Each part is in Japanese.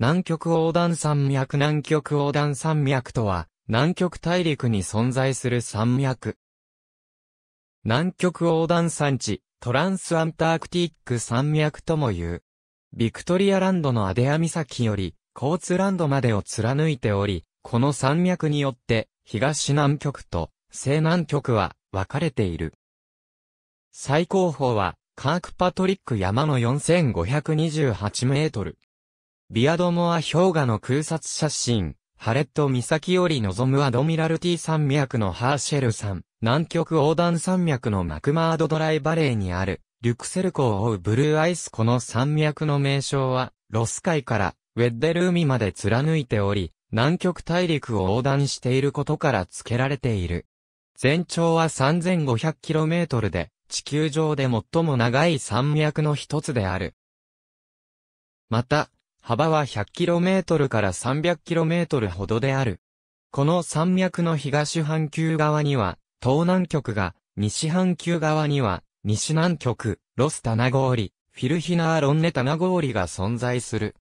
南極横断山脈南極横断山脈とは、南極大陸に存在する山脈。南極横断山地、トランスアンタークティック山脈とも言う。ビクトリアランドのアデア岬より、コーツランドまでを貫いており、この山脈によって、東南極と西南極は分かれている。最高峰は、カークパトリック山の4528メートル。ビアドモア氷河の空撮写真、ハレット岬より望むアドミラルティ山脈のハーシェルさん、南極横断山脈のマクマードドライバレーにある、リュクセル湖を覆うブルーアイスこの山脈の名称は、ロス海からウェッデル海まで貫いており、南極大陸を横断していることから付けられている。全長は 3500km で、地球上で最も長い山脈の一つである。また、幅は 100km から 300km ほどである。この山脈の東半球側には、東南極が、西半球側には、西南極、ロスタナゴーリ、フィルヒナーロンネタナゴーリが存在する。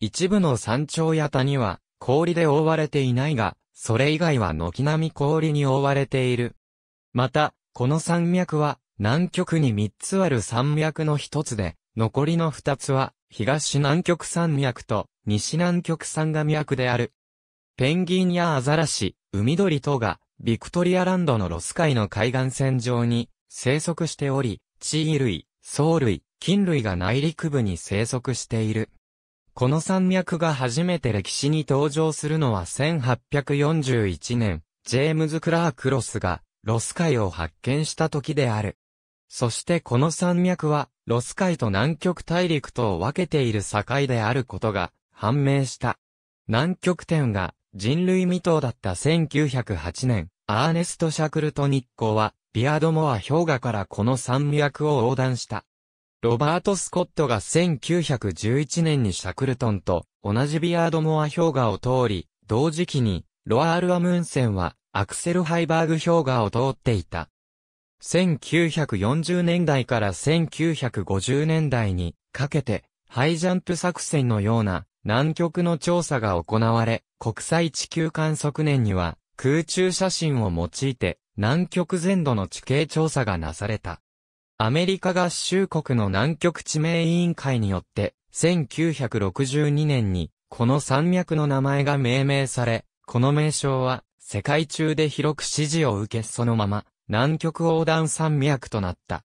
一部の山頂や谷は、氷で覆われていないが、それ以外は軒並み氷に覆われている。また、この山脈は、南極に3つある山脈の一つで、残りの2つは、東南極山脈と西南極山が脈である。ペンギンやアザラシ、海鳥等が、ビクトリアランドのロス海の海岸線上に生息しており、地衣類、藻類、菌類が内陸部に生息している。この山脈が初めて歴史に登場するのは1841年、ジェームズ・クラーク・ロスがロス海を発見した時である。そしてこの山脈はロス海と南極大陸とを分けている境であることが判明した。南極点が人類未踏だった1908年、アーネスト・シャクルト日光は、ビアードモア氷河からこの山脈を横断した。ロバート・スコットが1911年にシャクルトンと同じビアードモア氷河を通り、同時期にロアール・アムンセンはアクセル・ハイバーグ氷河を通っていた。1940年代から1950年代にかけて、ハイジャンプ作戦のような南極の調査が行われ、国際地球観測年には空中写真を用いて南極全土の地形調査がなされた。アメリカ合衆国の南極地名委員会によって、1962年にこの山脈の名前が命名され、この名称は世界中で広く支持を受けそのまま南極横断山脈となった。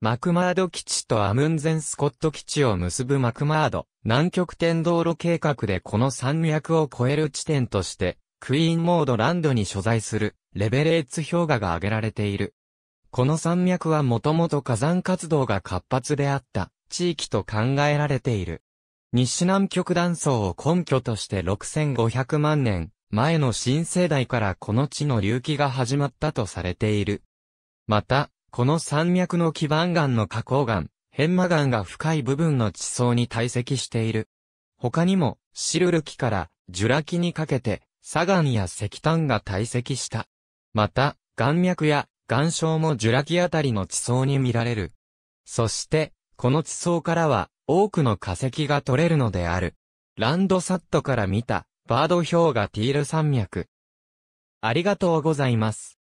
マクマード基地とアムンゼンスコット基地を結ぶマクマード、南極点道路計画でこの山脈を越える地点として、クイーンモードランドに所在する、レベレーツ氷河が挙げられている。この山脈はもともと火山活動が活発であった、地域と考えられている。西南極断層を根拠として6500万年、前の新世代からこの地の隆起が始まったとされている。また、この山脈の基盤岩の花崗岩、変魔岩が深い部分の地層に堆積している。他にも、シルル紀からジュラ紀にかけて、砂岩や石炭が堆積した。また、岩脈や岩礁もジュラ紀あたりの地層に見られる。そして、この地層からは多くの化石が取れるのである。ランドサットから見たバード氷河ティール山脈。ありがとうございます。